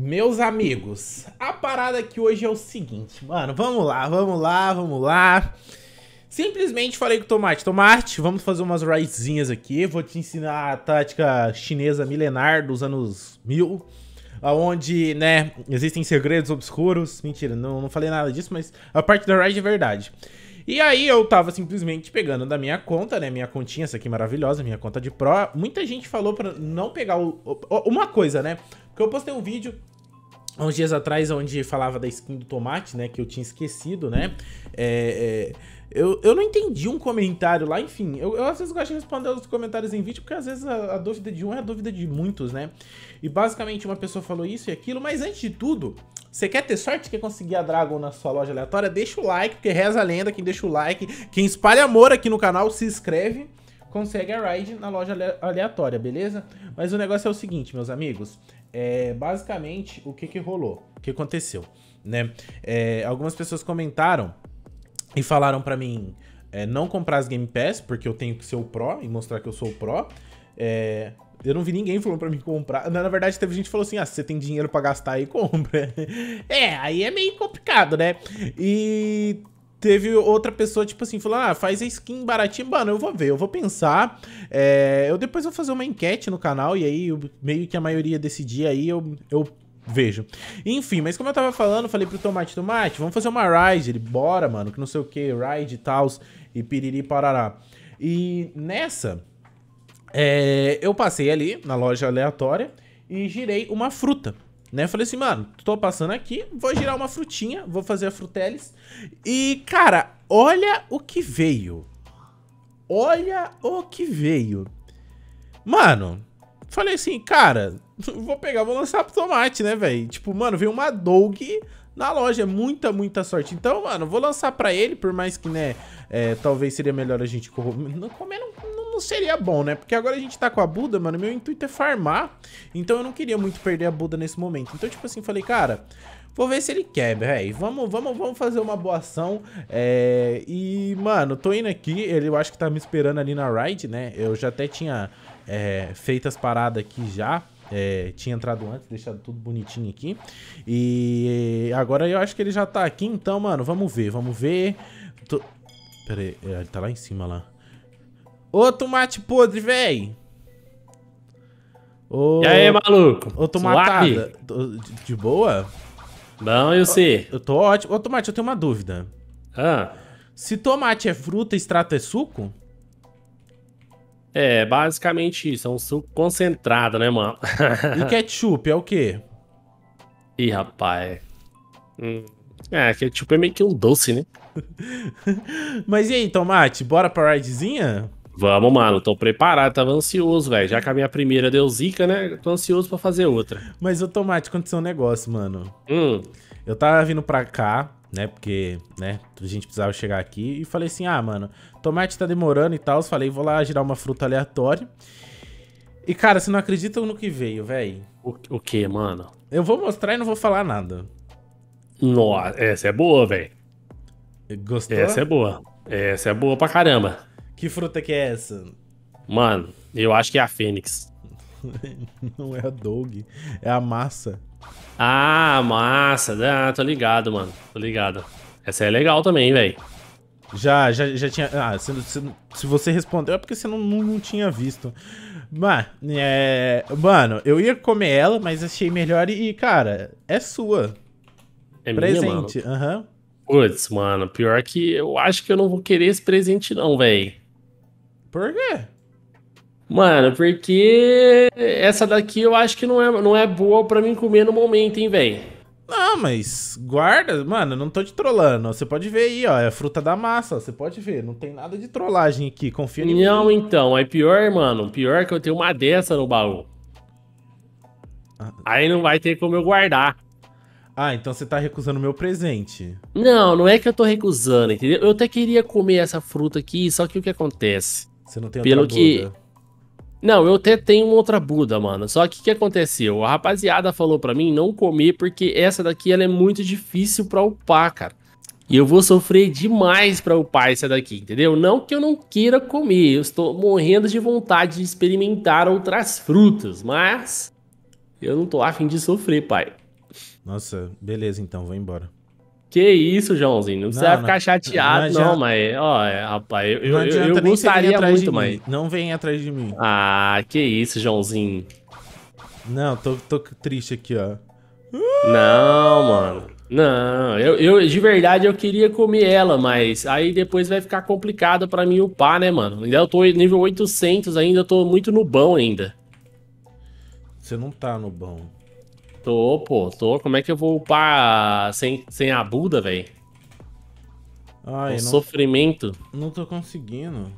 Meus amigos, a parada aqui hoje é o seguinte, mano, vamos lá, vamos lá, vamos lá. Simplesmente falei com o Tomate, Tomate, vamos fazer umas ridezinhas aqui, vou te ensinar a tática chinesa milenar dos anos mil, aonde, né, existem segredos obscuros, mentira, não, não falei nada disso, mas a parte da ride é verdade. E aí eu tava simplesmente pegando da minha conta, né? Minha continha, essa aqui maravilhosa, minha conta de Pro. Muita gente falou pra não pegar o, o, uma coisa, né? Porque eu postei um vídeo uns dias atrás, onde falava da skin do tomate, né? Que eu tinha esquecido, né? É, é, eu, eu não entendi um comentário lá, enfim. Eu, eu, às vezes gosto de responder os comentários em vídeo, porque às vezes a, a, dúvida de um é a dúvida de muitos, né? E basicamente uma pessoa falou isso e aquilo, mas antes de tudo, você quer ter sorte? Quer conseguir a Dragon na sua loja aleatória? Deixa o like, porque reza a lenda, quem deixa o like, quem espalha amor aqui no canal, se inscreve consegue a ride na loja aleatória, beleza? Mas o negócio é o seguinte, meus amigos é, basicamente, o que, que rolou? O que aconteceu? Né? É, algumas pessoas comentaram e falaram para mim é, não comprar as Game Pass, porque eu tenho que ser o Pro e mostrar que eu sou o Pro. É, eu não vi ninguém falando para mim comprar. Na, verdade, teve gente que falou assim: ah, você tem dinheiro para gastar aí, compra. é, aí é meio complicado, né? E Teve outra pessoa, tipo assim, falou: Ah, faz a skin baratinha. Mano, eu vou ver, eu vou pensar. É, eu depois vou fazer uma enquete no canal e aí eu, meio que a maioria decidir aí eu, eu vejo. Enfim, mas como eu tava falando, falei pro Tomate, Tomate, vamos fazer uma ride. Ele, bora, mano, que não sei o que, ride e tal, e piriri parará. E nessa, é, eu passei ali na loja aleatória e girei uma fruta. Né? falei assim, mano, tô passando aqui, vou girar uma frutinha, vou fazer a frutelis. E, cara, olha o que veio. Olha o que veio. Mano, falei assim, cara, vou pegar, vou lançar pro tomate, né, velho? Tipo, mano, veio uma Dog na loja, é muita, muita sorte. Então, mano, vou lançar pra ele, por mais que, né, é, talvez seria melhor a gente comer. Não comer não não seria bom, né? Porque agora a gente tá com a Buda, mano, meu intuito é farmar. Então eu não queria muito perder a Buda nesse momento. Então, tipo assim, falei, cara, Vou ver se ele quebra, velho. Vamos, vamos, vamos fazer uma boa ação. É... E, mano, tô indo aqui. Ele eu acho que tá me esperando ali na ride, né? Eu já até tinha é, feito as paradas aqui já. É, tinha entrado antes, deixado tudo bonitinho aqui. E agora eu acho que ele já tá aqui. Então, mano, vamos ver, vamos ver. Tô... Pera aí, é, ele tá lá em cima lá. Ô tomate podre, véi. Ô, e aí, maluco? Ô tomate De boa? Não, eu sei. Eu tô ótimo. Ô tomate, eu tenho uma dúvida. Ah. Se tomate é fruta, extrato é suco? É, basicamente isso. É um suco concentrado, né, mano? e ketchup é o quê? Ih, rapaz. Hum. É, ketchup é meio que um doce, né? Mas e aí, tomate? Bora pra ridezinha? Vamos, mano. Tô preparado, tava ansioso, velho. Já que a minha primeira deu zica, né? Tô ansioso para fazer outra. Mas, o Tomate, aconteceu um negócio, mano. Hum. Eu tava vindo pra cá, né? Porque, né, a gente precisava chegar aqui. E falei assim, ah, mano, tomate tá demorando e tal. Falei, vou lá girar uma fruta aleatória. E, cara, você não acredita no que veio, velho. O, o que, mano? Eu vou mostrar e não vou falar nada. Nossa, essa é boa, velho. Gostou? Essa é boa. Essa é boa pra caramba. Que fruta que é essa? Mano, eu acho que é a Fênix. Não é a Doug, é a massa. Ah, massa. Ah, tô ligado, mano. Tô ligado. Essa é legal também, velho. Já, já, já tinha... Ah, se, se, se, você respondeu é porque você não, não, não tinha visto. Mas, é... Mano, eu ia comer ela, mas achei melhor e, cara, é sua. É Presente, aham. Uhum. Putz, mano, pior que eu acho que eu não vou querer esse presente não, velho. Por quê? Mano, porque essa daqui eu acho que não é, não é boa pra mim comer no momento, hein, velho. Não, mas guarda, mano, não tô te trollando. Você pode ver aí, ó, é fruta da massa, você pode ver. Não tem nada de trollagem aqui, confia em mim. Não, então, é pior, mano. Pior que eu tenho uma dessa no baú. Ah. Aí não vai ter como eu guardar. Ah, então você tá recusando o meu presente. Não, não é que eu tô recusando, entendeu? Eu até queria comer essa fruta aqui, só que o que acontece? Você não tem Pelo outra que... Buda? Não, eu até tenho outra Buda, mano. Só que o que aconteceu? A rapaziada falou para mim não comer porque essa daqui ela é muito difícil para upar, cara. E eu vou sofrer demais para upar essa daqui, entendeu? Não que eu não queira comer, eu estou morrendo de vontade de experimentar outras frutas, mas eu não tô afim de sofrer, pai. Nossa, beleza então, vou embora. Que isso, Joãozinho. não, precisa não, ficar chateado, não, não mas, ó, é, rapaz, eu, eu, eu, eu gostaria muito, mas. Não vem atrás de mim. Ah, que isso, Joãozinho. Não, tô, tô triste aqui, ó. Não, mano. Não, eu, eu de verdade eu queria comer ela, mas aí depois vai ficar complicado para mim upar, né, mano? Ainda eu tô nível 800 ainda, eu tô muito no bom ainda. Você não tá no bom. Tô, pô, tô. Como é que eu vou upar sem, sem a Buda, velho? Ai, é um não, sofrimento. Não tô conseguindo.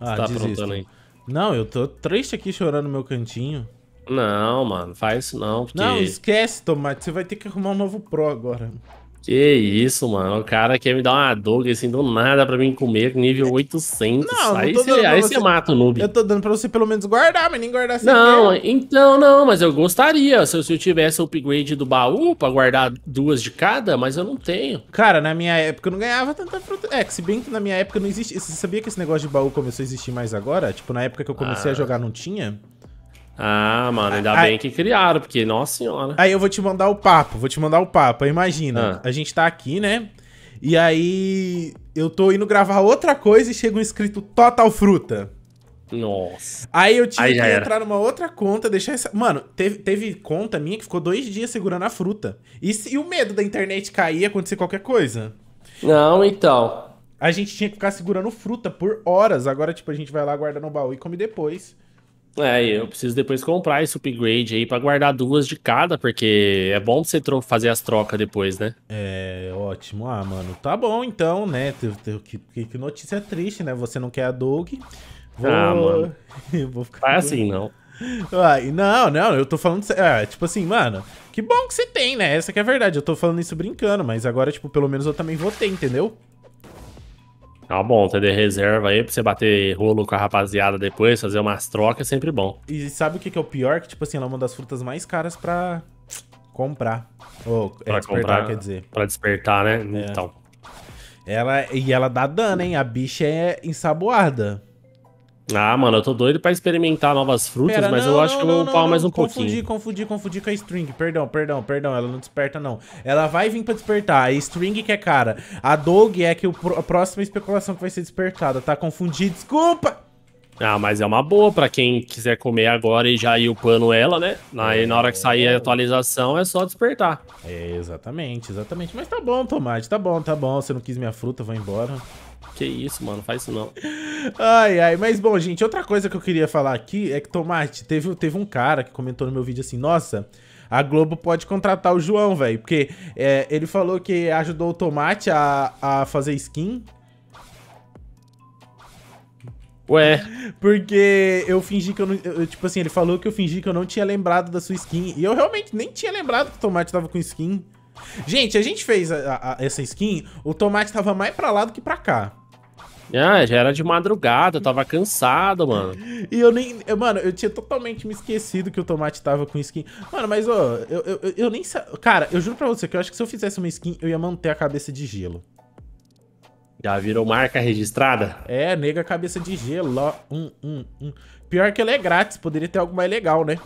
Ah, Você tá desisto. aí. Não, eu tô triste aqui chorando no meu cantinho. Não, mano, faz isso não. Porque... Não, esquece, Tomate. Você vai ter que arrumar um novo Pro agora. Que isso, mano. O cara quer me dar uma dog assim do nada pra mim comer nível 800. Não, aí não você, aí você, mata o noob. Eu tô dando pra você pelo menos guardar, mas nem guardar sem Não, inteiro. então não, mas eu gostaria. Se eu, se eu tivesse o upgrade do baú pra guardar duas de cada, mas eu não tenho. Cara, na minha época eu não ganhava tanta fruta. É, que se bem que na minha época não existe. Você sabia que esse negócio de baú começou a existir mais agora? Tipo, na época que eu comecei ah. a jogar não tinha? Ah, mano, ainda aí, bem que criaram, porque, nossa senhora. Aí eu vou te mandar o papo, vou te mandar o papo. Imagina, ah. a gente tá aqui, né? E aí eu tô indo gravar outra coisa e chega um escrito Total Fruta. Nossa. Aí eu tive aí que entrar numa outra conta, deixar essa. Mano, teve, teve conta minha que ficou dois dias segurando a fruta. E, e o medo da internet cair e acontecer qualquer coisa? Não, então. A gente tinha que ficar segurando fruta por horas. Agora, tipo, a gente vai lá guardar no baú e come depois. É, eu preciso depois comprar esse upgrade aí para guardar duas de cada, porque é bom você fazer as trocas depois, né? É, ótimo. Ah, mano, tá bom então, né? Que, que notícia triste, né? Você não quer a Doug. Ah, mano. Vou ficar Vai assim, não. Ai, não, não, eu tô falando. Ah, tipo assim, mano, que bom que você tem, né? Essa que é a verdade. Eu tô falando isso brincando, mas agora, tipo, pelo menos eu também vou ter, entendeu? Tá bom, ter de reserva aí pra você bater rolo com a rapaziada depois, fazer umas trocas, é sempre bom. E sabe o que, que é o pior? Que, tipo assim, ela é uma das frutas mais caras pra comprar. Ou é despertar, comprar, quer dizer. Pra despertar, né? É. Então. Ela, e ela dá dano, hein? A bicha é ensaboada. Ah, mano, eu tô doido pra experimentar novas frutas, Pera, mas não, eu acho que eu vou não, upar mais um confundi, pouquinho. Confundi, confundi, confundi com a string. Perdão, perdão, perdão. Ela não desperta, não. Ela vai vir pra despertar. A string que é cara. A dog é que o, a próxima especulação que vai ser despertada, tá? Confundi, desculpa! Ah, mas é uma boa pra quem quiser comer agora e já ir upando ela, né? Aí é, na hora que sair a é. atualização é só despertar. É, exatamente, exatamente. Mas tá bom, tomate, tá bom, tá bom. Você não quis minha fruta, vou embora. Que isso, mano, faz isso não. Ai, ai, mas bom, gente, outra coisa que eu queria falar aqui é que, Tomate, teve, teve um cara que comentou no meu vídeo assim, nossa, a Globo pode contratar o João, velho, porque é, ele falou que ajudou o Tomate a, a fazer skin. Ué. Porque eu fingi que eu não. Eu, tipo assim, ele falou que eu fingi que eu não tinha lembrado da sua skin. E eu realmente nem tinha lembrado que o Tomate tava com skin. Gente, a gente fez a, a, essa skin, o Tomate tava mais pra lá do que pra cá. Ah, já era de madrugada, eu tava cansado, mano. E eu nem. Eu, mano, eu tinha totalmente me esquecido que o tomate tava com skin. Mano, mas, ó, eu, eu, eu nem. Sa... Cara, eu juro pra você que eu acho que se eu fizesse uma skin, eu ia manter a cabeça de gelo. Já virou marca registrada? É, nega cabeça de gelo, ó. Hum, hum, hum. Pior que ela é grátis, poderia ter algo mais legal, né?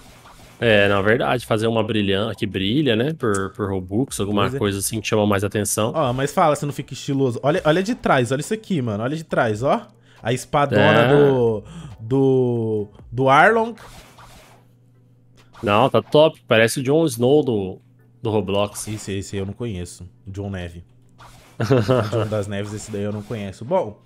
É, na verdade, fazer uma brilhante que brilha, né? Por, por Robux, alguma é. coisa assim que chama mais atenção. Ó, mas fala, você não fica estiloso. Olha, olha de trás, olha isso aqui, mano. Olha de trás, ó. A espadona é. do, do. do Arlong. Não, tá top. Parece o Jon Snow do, do Roblox. Esse, esse eu não conheço. John Neve. John das Neves, esse daí eu não conheço. Bom,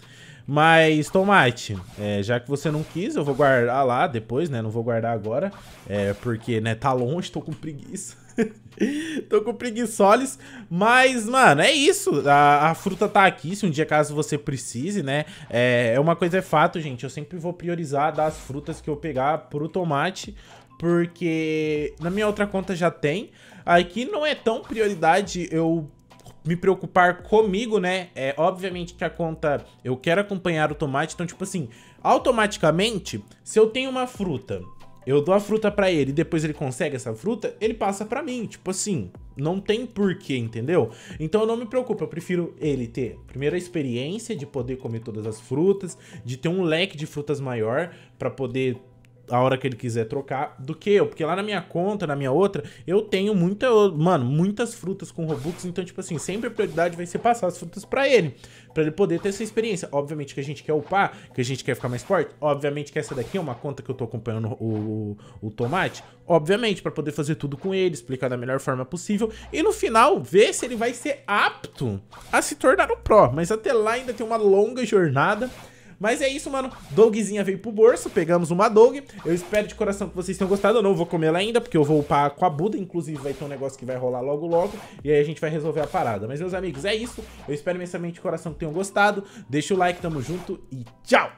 mas tomate, é, já que você não quis, eu vou guardar lá depois, né? Não vou guardar agora, é, porque, né, tá longe, tô com preguiça. tô com preguiçoles, mas, mano, é isso. A, a, fruta tá aqui, se um dia caso você precise, né? É, é uma coisa é fato, gente. Eu sempre vou priorizar das frutas que eu pegar pro tomate, porque na minha outra conta já tem. Aqui não é tão prioridade eu me preocupar comigo, né? É, obviamente que a conta, eu quero acompanhar o tomate, então, tipo assim, automaticamente, se eu tenho uma fruta, eu dou a fruta para ele e depois ele consegue essa fruta, ele passa para mim, tipo assim, não tem porquê, entendeu? Então eu não me preocupo, eu prefiro ele ter primeiro a experiência de poder comer todas as frutas, de ter um leque de frutas maior para poder a hora que ele quiser trocar do que eu. Porque lá na minha conta, na minha outra, eu tenho muita, mano, muitas frutas com Robux. Então, tipo assim, sempre a prioridade vai ser passar as frutas para ele. para ele poder ter essa experiência. Obviamente que a gente quer upar, que a gente quer ficar mais forte. Obviamente que essa daqui é uma conta que eu tô acompanhando o, o, o tomate. Obviamente, para poder fazer tudo com ele, explicar da melhor forma possível. E no final, ver se ele vai ser apto a se tornar um pró. Mas até lá ainda tem uma longa jornada. Mas é isso, mano. Dogzinha veio pro bolso, pegamos uma dog. Eu espero de coração que vocês tenham gostado. Eu não vou comer ela ainda, porque eu vou upar com a Buda. Inclusive, vai ter um negócio que vai rolar logo, logo. E aí a gente vai resolver a parada. Mas, meus amigos, é isso. Eu espero imensamente de coração que tenham gostado. Deixa o like, tamo junto e tchau!